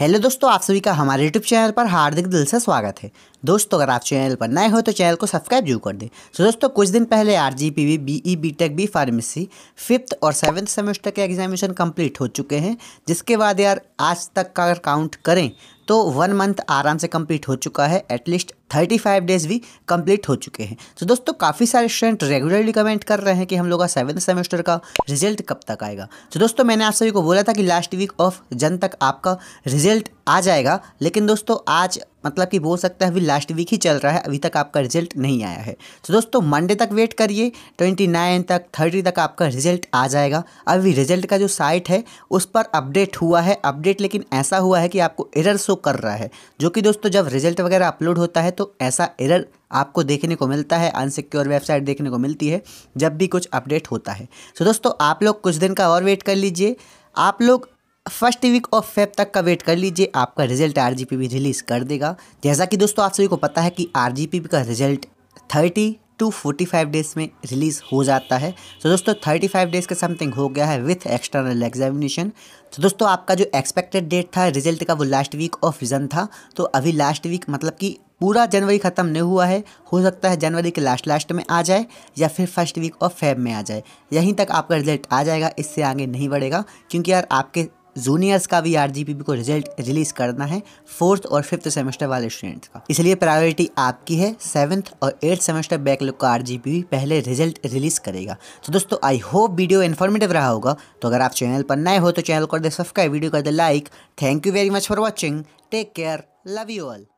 hello दोस्तों आप सभी का हमारे यूट्यूब चैनल पर हार्दिक दिल से स्वागत है दोस्तों अगर आप चैनल पर नए हो तो चैनल को सब्सक्राइब जरूर कर दें सो तो दोस्तों कुछ दिन पहले R G P V B E B tech B pharmacy fifth और सेवन्थ सेमेस्टर के एग्जामिनेशन कंप्लीट हो चुके हैं जिसके बाद यार आज तक का अगर काउंट करें तो वन मंथ आराम से कंप्लीट हो चुका है एटलीस्ट थर्टी फाइव डेज भी कंप्लीट हो चुके हैं तो दोस्तों काफ़ी सारे स्टूडेंट रेगुलरली कमेंट कर रहे हैं कि हम लोग का सेवन्थ सेमेस्टर का रिजल्ट कब तक आएगा तो दोस्तों मैंने आप सभी को बोला था कि लास्ट वीक ऑफ जन तक आपका रिजल्ट आ जाएगा लेकिन दोस्तों आज मतलब कि बोल सकता है अभी लास्ट वीक ही चल रहा है अभी तक आपका रिजल्ट नहीं आया है तो दोस्तों मंडे तक वेट करिए ट्वेंटी नाइन तक थर्टी तक आपका रिजल्ट आ जाएगा अभी रिजल्ट का जो साइट है उस पर अपडेट हुआ है अपडेट लेकिन ऐसा हुआ है कि आपको एरर शो कर रहा है जो कि दोस्तों जब रिजल्ट वगैरह अपलोड होता है तो ऐसा एरर आपको देखने को मिलता है अनसिक्योर वेबसाइट देखने को मिलती है जब भी कुछ अपडेट होता है सो तो दोस्तों आप लोग कुछ दिन का और वेट कर लीजिए आप लोग फर्स्ट वीक ऑफ फेब तक का वेट कर लीजिए आपका रिजल्ट आर भी रिलीज़ कर देगा जैसा कि दोस्तों आप सभी को पता है कि आर का result thirty two forty five days में रिलीज़ हो जाता है तो दोस्तों थर्टी फाइव डेज़ का समथिंग हो गया है विथ एक्सटर्नल एग्जामिनेशन तो दोस्तों आपका जो एक्सपेक्टेड डेट था रिजल्ट का वो लास्ट वीक ऑफ विजन था तो अभी लास्ट वीक मतलब कि पूरा जनवरी ख़त्म नहीं हुआ है हो सकता है जनवरी के लास्ट लास्ट में आ जाए या फिर फर्स्ट वीक ऑफ फेब में आ जाए यहीं तक आपका रिजल्ट आ जाएगा इससे आगे नहीं बढ़ेगा क्योंकि यार आपके जूनियर्स का भी आर को रिजल्ट रिलीज करना है फोर्थ और फिफ्थ सेमेस्टर वाले स्टूडेंट्स का इसलिए प्रायोरिटी आपकी है सेवन्थ और एट्थ सेमेस्टर बैकलॉग का आर पहले रिजल्ट रिलीज करेगा तो दोस्तों आई होप वीडियो इन्फॉर्मेटिव रहा होगा तो अगर आप चैनल पर नए हो तो चैनल कर दे सब्सक्राइब वीडियो कर दे like thank you very much for watching take care love you all